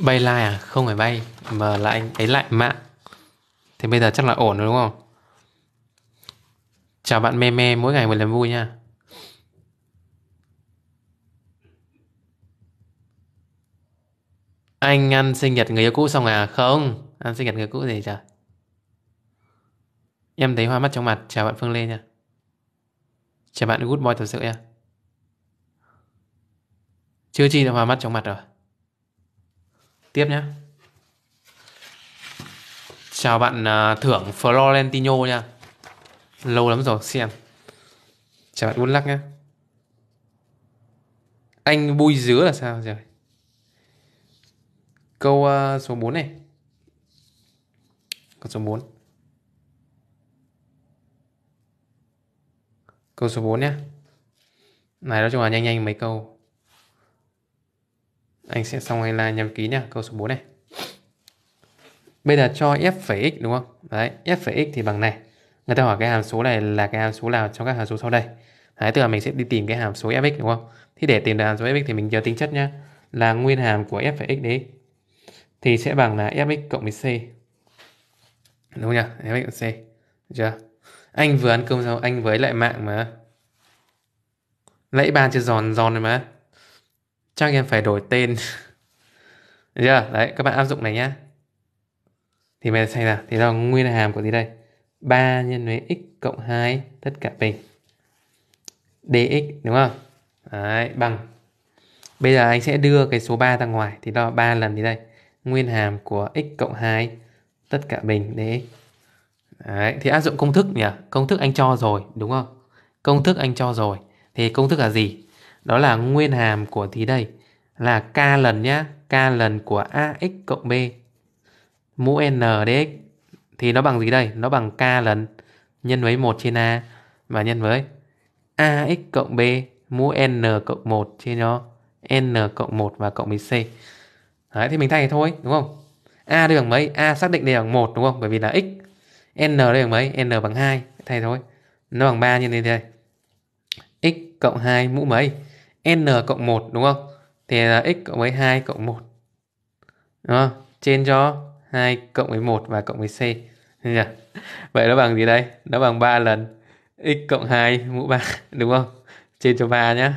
bay lai à không phải bay mà lại anh ấy lại mạng thì bây giờ chắc là ổn rồi đúng không chào bạn mê mê mỗi ngày một lần vui nha anh ăn sinh nhật người yêu cũ xong à không ăn sinh nhật người cũ gì trời em thấy hoa mắt trong mặt chào bạn phương lê nha chào bạn good boy thật sự nha chưa chi là hoa mắt trong mặt rồi tiếp nhé chào bạn uh, thưởng Florentino nha lâu lắm rồi xem chào bạn Woodluck nhé anh bui dứa là sao rồi câu uh, số 4 này câu số 4 câu số 4 nhé này nói chung là nhanh nhanh mấy câu anh sẽ xong hay là nhầm ký nha câu số 4 này bây giờ cho f phẩy x đúng không đấy f phẩy x thì bằng này người ta hỏi cái hàm số này là cái hàm số nào trong các hàm số sau đây đấy tức là mình sẽ đi tìm cái hàm số fx đúng không thì để tìm được hàm số fx thì mình nhớ tính chất nhá là nguyên hàm của f phẩy x đấy thì sẽ bằng là fx cộng với c đúng không nhỉ fx cộng c chưa anh vừa ăn cơm xong anh với lại mạng mà lẫy bàn chưa giòn giòn rồi mà chắc em phải đổi tên Được chưa? Đấy, các bạn áp dụng này nhá. Thì mình thành là thì là nguyên hàm của gì đây? 3 nhân với x cộng 2 tất cả bình. dx đúng không? Đấy, bằng Bây giờ anh sẽ đưa cái số 3 ra ngoài thì đó 3 lần gì đây? Nguyên hàm của x cộng 2 tất cả bình dx. Đấy, thì áp dụng công thức nhỉ? Công thức anh cho rồi, đúng không? Công thức anh cho rồi. Thì công thức là gì? Đó là nguyên hàm của thì đây là k lần nhá, k lần của ax cộng b mũ n dx thì nó bằng gì đây? Nó bằng k lần nhân với 1 trên a và nhân với ax cộng b mũ n cộng 1 trên nó n cộng 1 và cộng với c. Đấy thì mình thay thôi, đúng không? a đây bằng mấy? a xác định đây bằng một đúng không? Bởi vì là x. n đây bằng mấy? n bằng 2, thay thôi. Nó bằng 3 nhân lên đây x cộng 2 mũ mấy? n cộng 1 đúng không? Thì là x cộng với 2 cộng 1. Đúng không? Trên cho 2 cộng với 1 và cộng với c. Vậy nó bằng gì đây? Nó bằng 3 lần x cộng 2 mũ 3 đúng không? Trên cho 3 nhá.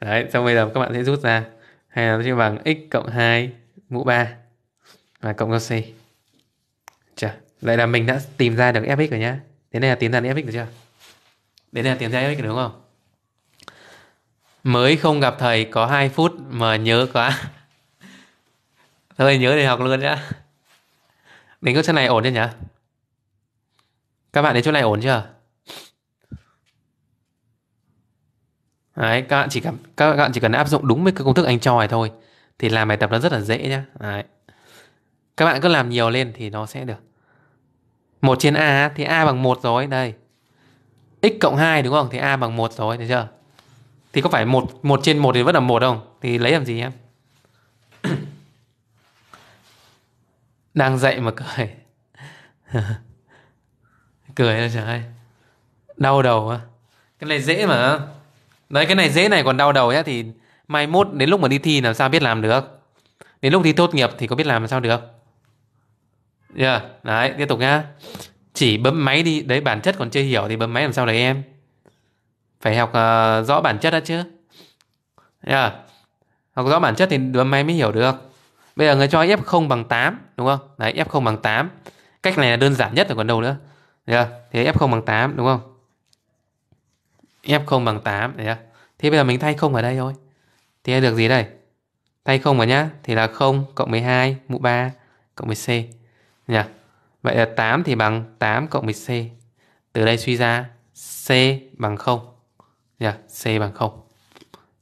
Đấy, xong bây giờ các bạn sẽ rút ra hay là nó sẽ bằng x cộng 2 mũ 3 và cộng cho c. Chà, vậy là mình đã tìm ra được fx rồi nhá. Thế này là tìm ra được fx được chưa? đây là tìm ra fx đúng không? mới không gặp thầy có 2 phút mà nhớ quá thôi nhớ để học luôn nhá đến cái chỗ này ổn chưa nhỉ các bạn đến chỗ này ổn chưa Đấy, các bạn chỉ cần các bạn chỉ cần áp dụng đúng với cái công thức anh cho này thôi thì làm bài tập nó rất là dễ nhá. Đấy. Các bạn cứ làm nhiều lên thì nó sẽ được. 1 trên a thì a bằng 1 rồi đây. x cộng 2 đúng không? Thì a bằng 1 rồi, thấy chưa? thì có phải một một trên một thì vẫn là một không thì lấy làm gì em đang dậy mà cười cười là trời ơi đau đầu á cái này dễ mà đấy cái này dễ này còn đau đầu nhá thì mai mốt đến lúc mà đi thi làm sao biết làm được đến lúc thi tốt nghiệp thì có biết làm sao được yeah. Dạ, đấy tiếp tục nhá chỉ bấm máy đi đấy bản chất còn chưa hiểu thì bấm máy làm sao đấy em phải học uh, rõ bản chất đã chứ yeah. học rõ bản chất thì mày mới hiểu được bây giờ người cho f0 bằng 8 đúng không đấy f0 bằng 8 cách này là đơn giản nhất rồi còn đâu nữa yeah. thì f0 bằng 8 đúng không f0 bằng 8 đấy yeah. thế bây giờ mình thay không ở đây thôi thì được gì đây thay không vào nhá thì là 0 cộng 12 mũ 3 cộng 10c nhỉ yeah. vậy là 8 thì bằng 8 cộng 10c từ đây suy ra c bằng 0 yeah, C bằng 0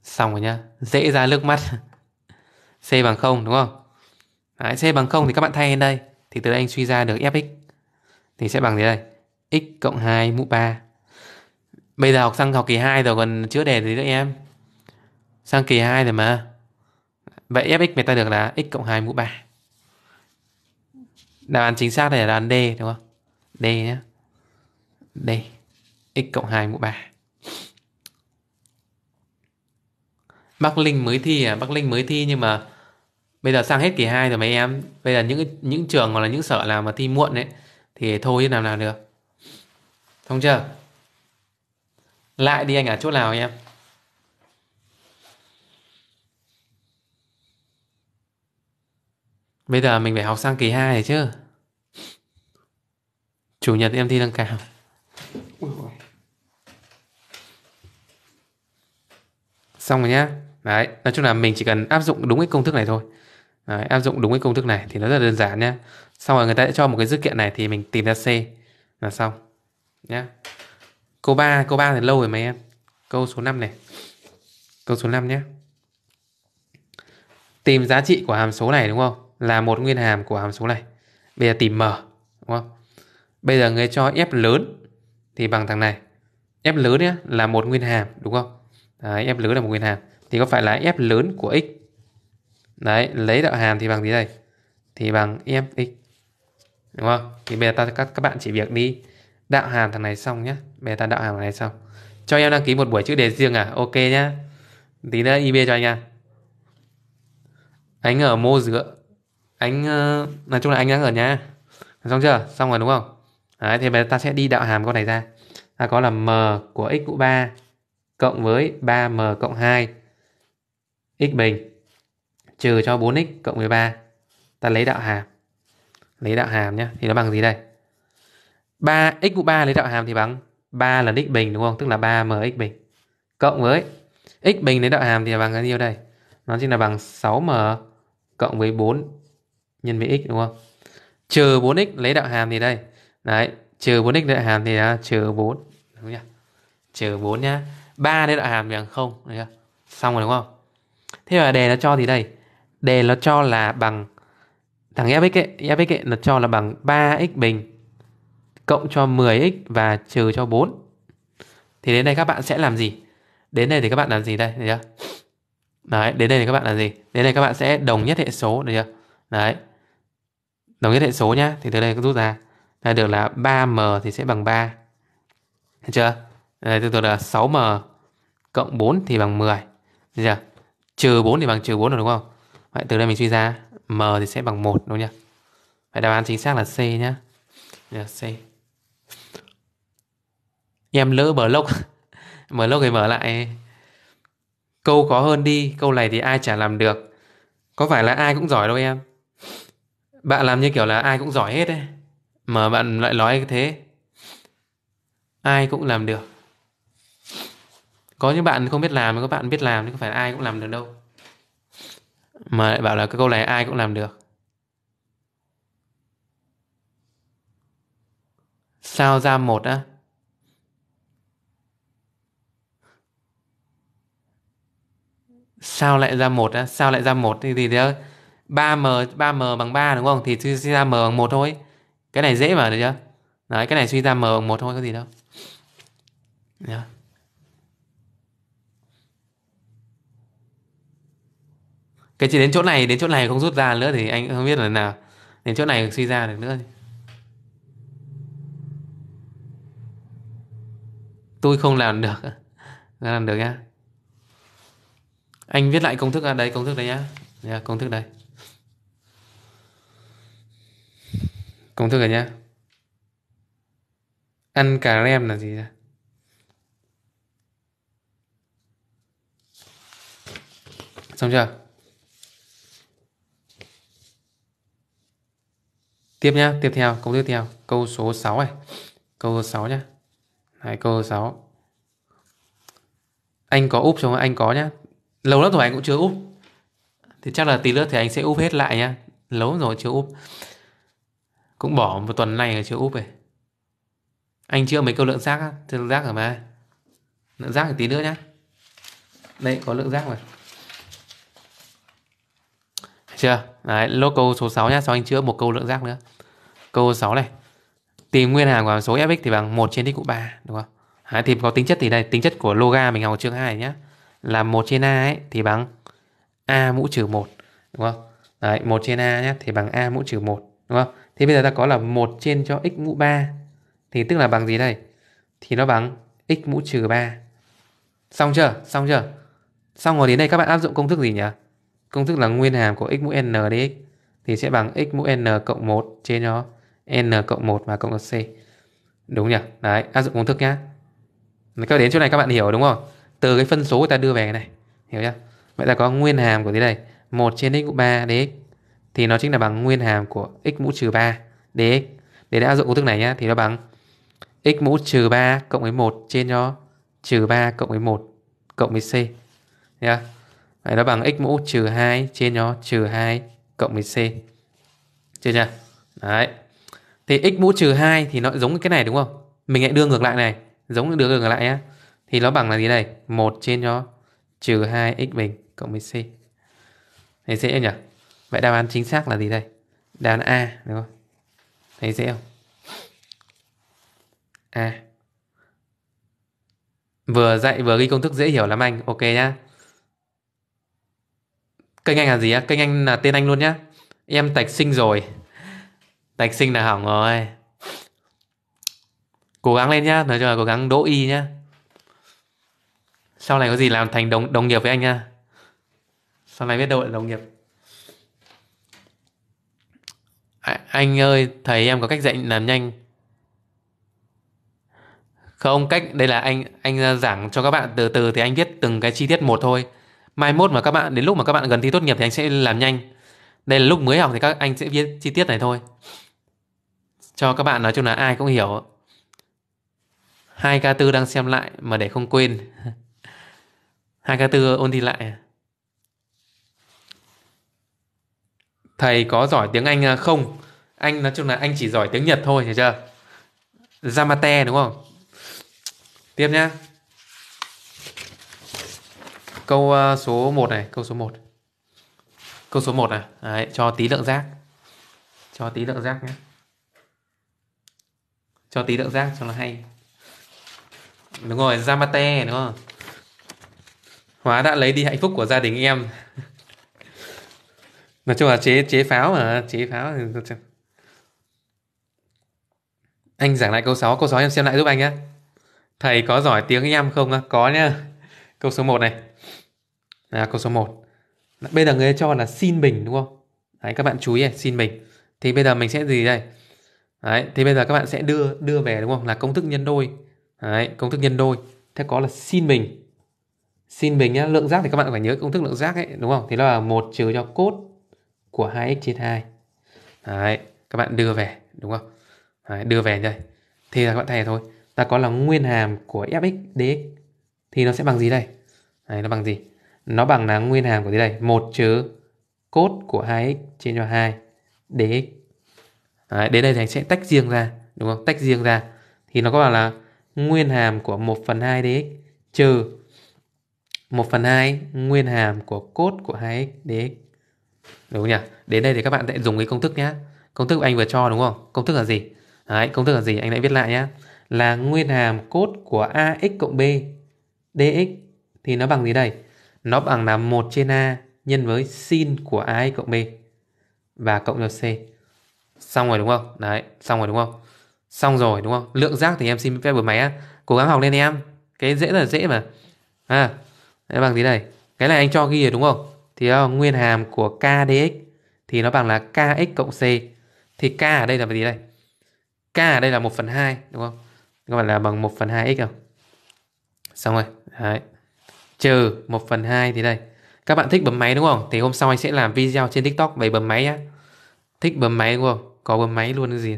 Xong rồi nhá Dễ ra nước mắt C bằng 0 đúng không Đấy, C bằng 0 thì các bạn thay lên đây Thì từ đây anh suy ra được Fx Thì sẽ bằng thế này X cộng 2 mũ 3 Bây giờ học sang học kỳ 2 rồi còn chưa đề gì nữa em Sang kỳ 2 rồi mà Vậy Fx người ta được là X cộng 2 mũ 3 Đáp án chính xác này là đáp án D đúng không D nhé D X cộng 2 mũ 3 Bắc Linh mới thi à Bắc Linh mới thi nhưng mà bây giờ sang hết kỳ 2 rồi mấy em bây giờ những những trường hoặc là những sở nào mà thi muộn đấy thì thôi chứ làm nào được không chưa lại đi anh ở à, chỗ nào em Bây giờ mình phải học sang kỳ 2 rồi chứ Chủ nhật em thi đăng cao Xong rồi nhá Đấy, nói chung là mình chỉ cần áp dụng đúng cái công thức này thôi. Đấy, áp dụng đúng cái công thức này thì nó rất là đơn giản nhé. Xong rồi người ta sẽ cho một cái dữ kiện này thì mình tìm ra C là xong. Nhá. Câu 3, câu 3 thì lâu rồi mấy em. Câu số 5 này. Câu số 5 nhé. Tìm giá trị của hàm số này đúng không? Là một nguyên hàm của hàm số này. Bây giờ tìm M đúng không? Bây giờ người cho F lớn thì bằng thằng này. F lớn nhé là một nguyên hàm đúng không? Đấy, F lớn là một nguyên hàm thì có phải là f lớn của x đấy lấy đạo hàm thì bằng gì đây thì bằng x đúng không thì bây giờ ta các các bạn chỉ việc đi đạo hàm thằng này xong nhé bây giờ ta đạo hàm thằng này xong cho em đăng ký một buổi chữ đề riêng à ok nhá tí nữa ib cho anh à anh ở mô dựa anh ờ, nói chung là anh đang ở nhà xong chưa xong rồi đúng không đấy thì bây giờ ta sẽ đi đạo hàm con này ra ta có là m của x mũ ba cộng với 3m cộng 2 x bình trừ cho 4x cộng 13 ta lấy đạo hàm lấy đạo hàm nhé thì nó bằng gì đây 3 x mũ 3 lấy đạo hàm thì bằng 3 lần x bình đúng không tức là 3 mx bình cộng với x bình lấy đạo hàm thì bằng bao nhiêu đây nó chính là bằng 6m cộng với 4 nhân với x đúng không trừ 4x lấy đạo hàm thì đây đấy trừ 4x lấy đạo hàm thì là trừ 4 đúng không nhỉ trừ 4 nhá 3 lấy đạo hàm thì bằng 0 đấy chưa xong rồi đúng không thế mà đề nó cho thì đây đề nó cho là bằng thằng fx ấy, fx ấy nó cho là bằng 3x bình cộng cho 10x và trừ cho 4 thì đến đây các bạn sẽ làm gì đến đây thì các bạn làm gì đây được chưa đấy đến đây thì các bạn làm gì đến đây các bạn sẽ đồng nhất hệ số được chưa đấy đồng nhất hệ số nhá thì từ đây rút ra là được là 3m thì sẽ bằng 3 được chưa đây từ từ là 6m cộng 4 thì bằng 10 được chưa trừ 4 thì bằng trừ 4 rồi đúng không? Vậy từ đây mình suy ra m thì sẽ bằng 1 đúng nhỉ? Vậy đáp án chính xác là C nhá. Là C. Em lỡ lốc, mở lốc thì mở lại. Câu khó hơn đi, câu này thì ai chả làm được. Có phải là ai cũng giỏi đâu em. Bạn làm như kiểu là ai cũng giỏi hết đấy. Mà bạn lại nói thế. Ai cũng làm được có những bạn không biết làm các bạn biết làm thì không phải ai cũng làm được đâu mà lại bảo là cái câu này ai cũng làm được sao ra một á sao lại ra một á sao lại ra một thì thì đó 3m 3m bằng 3 đúng không thì suy ra m bằng một thôi cái này dễ mà được chưa đấy cái này suy ra m bằng một thôi có gì đâu yeah. cái chỉ đến chỗ này đến chỗ này không rút ra nữa thì anh không biết là nào đến chỗ này suy ra được nữa tôi không làm được làm được nhá anh viết lại công thức ở đây công thức đây nhá yeah, công thức đây công thức rồi nhá ăn cà rem là gì xong chưa tiếp nhá tiếp theo câu tiếp theo câu số 6 này câu 6 nhá này câu 6 anh có úp không anh có nhá lâu lắm rồi anh cũng chưa úp thì chắc là tí nữa thì anh sẽ úp hết lại nhá lâu rồi chưa úp cũng bỏ một tuần này chưa úp rồi anh chưa mấy câu lượng rác á lượng rác rồi mà lượng rác thì tí nữa nhá đây có lượng rác rồi chưa đấy lô câu số 6 nhá sau anh chữa một câu lượng rác nữa Câu 6 này. Tìm nguyên hàm của số fx thì bằng 1 trên x cụ 3 đúng không? Đấy, thì có tính chất thì đây, tính chất của loga mình học ở chương 2 nhé Là 1 trên a ấy thì bằng a mũ trừ 1 đúng không? Đấy, 1 trên a nhé thì bằng a mũ trừ 1 đúng không? Thế bây giờ ta có là 1 trên cho x mũ 3 thì tức là bằng gì đây? Thì nó bằng x mũ trừ 3. Xong chưa? Xong chưa? Xong rồi đến đây các bạn áp dụng công thức gì nhỉ? Công thức là nguyên hàm của x mũ n dx thì sẽ bằng x mũ n cộng 1 trên cho n cộng 1 và cộng c. Đúng nhỉ? Đấy, áp dụng công thức nhá. Các đến chỗ này các bạn hiểu đúng không? Từ cái phân số người ta đưa về cái này. Hiểu chưa? Vậy là có nguyên hàm của thế này. 1 trên x mũ 3 dx thì nó chính là bằng nguyên hàm của x mũ trừ 3 dx. Để áp dụng công thức này nhá thì nó bằng x mũ trừ 3 cộng với 1 trên cho trừ 3 cộng với 1 cộng với c. Nhá. Đấy, nó bằng x mũ trừ 2 trên cho trừ 2 cộng với c. Chưa chưa? Đấy. Thì x mũ trừ 2 thì nó giống cái này đúng không? Mình lại đưa ngược lại này, giống đưa ngược lại nhá. Thì nó bằng là gì đây? 1 trên cho trừ 2 x bình cộng với c. Thấy dễ nhỉ? Vậy đáp án chính xác là gì đây? Đáp án A đúng không? Thấy dễ không? A. Vừa dạy vừa ghi công thức dễ hiểu lắm anh, ok nhá. Kênh anh là gì á? Kênh anh là tên anh luôn nhá. Em tạch sinh rồi. Tạch sinh là hỏng rồi Cố gắng lên nhá Nói chung là cố gắng đỗ y nhá Sau này có gì làm thành đồng, đồng nghiệp với anh nhá Sau này biết đâu là đồng nghiệp à, Anh ơi Thầy em có cách dạy làm nhanh Không cách Đây là anh anh à, giảng cho các bạn từ từ Thì anh viết từng cái chi tiết một thôi Mai mốt mà các bạn Đến lúc mà các bạn gần thi tốt nghiệp Thì anh sẽ làm nhanh đây là lúc mới học thì các anh sẽ viết chi tiết này thôi cho các bạn nói chung là ai cũng hiểu hai k tư đang xem lại mà để không quên hai k tư ôn thi lại Thầy có giỏi tiếng Anh à, không? Anh nói chung là anh chỉ giỏi tiếng Nhật thôi hiểu chưa? Yamate đúng không? Tiếp nhá Câu à, số 1 này Câu số 1 Câu số 1 này Đấy, Cho tí lượng giác Cho tí lượng giác nhé cho tí lượng giác cho nó hay đúng rồi Yamate đúng không hóa đã lấy đi hạnh phúc của gia đình em nói chung là chế chế pháo mà chế pháo thì... anh giảng lại câu 6 câu 6 em xem lại giúp anh nhé thầy có giỏi tiếng em không có nhá câu số 1 này là câu số 1 bây giờ người cho là xin bình đúng không đấy các bạn chú ý này, xin bình thì bây giờ mình sẽ gì đây Đấy, thì bây giờ các bạn sẽ đưa đưa về đúng không? Là công thức nhân đôi. Đấy, công thức nhân đôi. Thế có là sin mình. Sin mình nhá, lượng giác thì các bạn phải nhớ công thức lượng giác ấy, đúng không? Thì nó là 1 trừ cho cốt của 2x trên 2. Đấy, các bạn đưa về đúng không? Đấy, đưa về đây. Thì là các bạn thay thôi. Ta có là nguyên hàm của fx dx thì nó sẽ bằng gì đây? Đấy, nó bằng gì? Nó bằng là nguyên hàm của gì đây? 1 trừ cốt của 2x trên cho 2 dx Đấy, đến đây thì anh sẽ tách riêng ra đúng không? Tách riêng ra thì nó có bảo là nguyên hàm của 1 phần 2 dx trừ 1 phần 2 nguyên hàm của cốt của 2x dx. Đúng không nhỉ? Đến đây thì các bạn sẽ dùng cái công thức nhé. Công thức anh vừa cho đúng không? Công thức là gì? Đấy, công thức là gì? Anh lại viết lại nhé. Là nguyên hàm cốt của ax cộng b dx thì nó bằng gì đây? Nó bằng là 1 trên a nhân với sin của ax cộng b và cộng cho c. Xong rồi đúng không? Đấy, xong rồi đúng không? Xong rồi đúng không? Lượng giác thì em xin phép bật máy á. Cố gắng học lên em. Cái dễ là dễ mà. À, đấy bằng gì đây? Cái này anh cho ghi rồi đúng không? Thì uh, nguyên hàm của KDX thì nó bằng là KX cộng C. Thì K ở đây là cái gì đây? K ở đây là 1 phần hai đúng không? Có phải là bằng 1 phần hai x không? Xong rồi. Đấy. Trừ 1 phần hai thì đây. Các bạn thích bấm máy đúng không? Thì hôm sau anh sẽ làm video trên TikTok về bấm máy nhé thích bấm máy đúng không có bấm máy luôn cái gì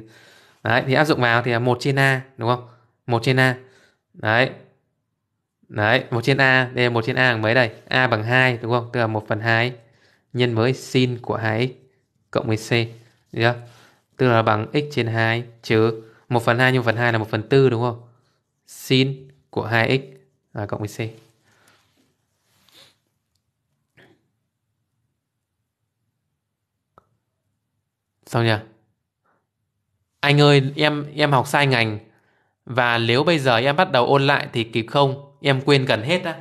đấy thì áp dụng vào thì là một trên a đúng không một trên a đấy đấy một trên a đây là một trên a bằng mấy đây a bằng 2 đúng không tức là một phần hai nhân với sin của 2x cộng với c được tức là bằng x trên 2 trừ 1 phần 2 nhân phần 2 là 1 phần 4 đúng không sin của 2x à, cộng với c sao nhỉ anh ơi em em học sai ngành và nếu bây giờ em bắt đầu ôn lại thì kịp không em quên gần hết á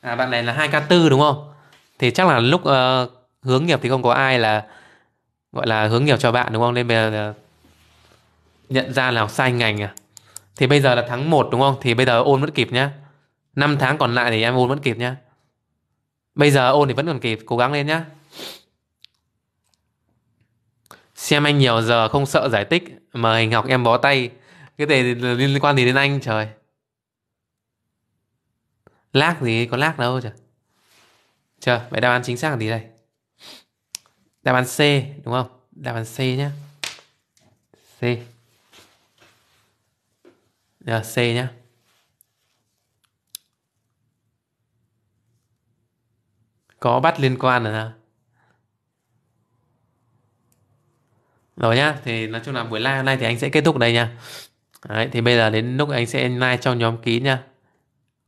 à bạn này là 2 k 4 đúng không thì chắc là lúc uh, hướng nghiệp thì không có ai là gọi là hướng nghiệp cho bạn đúng không nên bây giờ nhận ra là học sai ngành à thì bây giờ là tháng 1 đúng không thì bây giờ ôn vẫn kịp nhá 5 tháng còn lại thì em ôn vẫn kịp nhá bây giờ ôn thì vẫn còn kịp cố gắng lên nhá Xem anh nhiều giờ không sợ giải tích mời Ngọc em bó tay Cái đề liên quan gì đến anh trời Lác gì có lác đâu trời Chờ vậy đáp án chính xác là gì đây Đáp án C đúng không Đáp án C nhé C Rồi C nhé Có bắt liên quan rồi nào rồi nhá thì nói chung là buổi live hôm nay thì anh sẽ kết thúc đây nha Đấy, thì bây giờ đến lúc anh sẽ like trong nhóm kín nha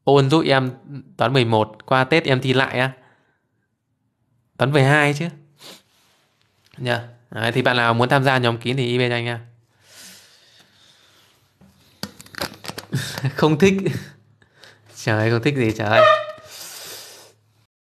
ôn giúp em toán 11 qua Tết em thi lại á toán 12 chứ nha Đấy, thì bạn nào muốn tham gia nhóm kín thì y anh nha không thích trời ơi không thích gì trời ơi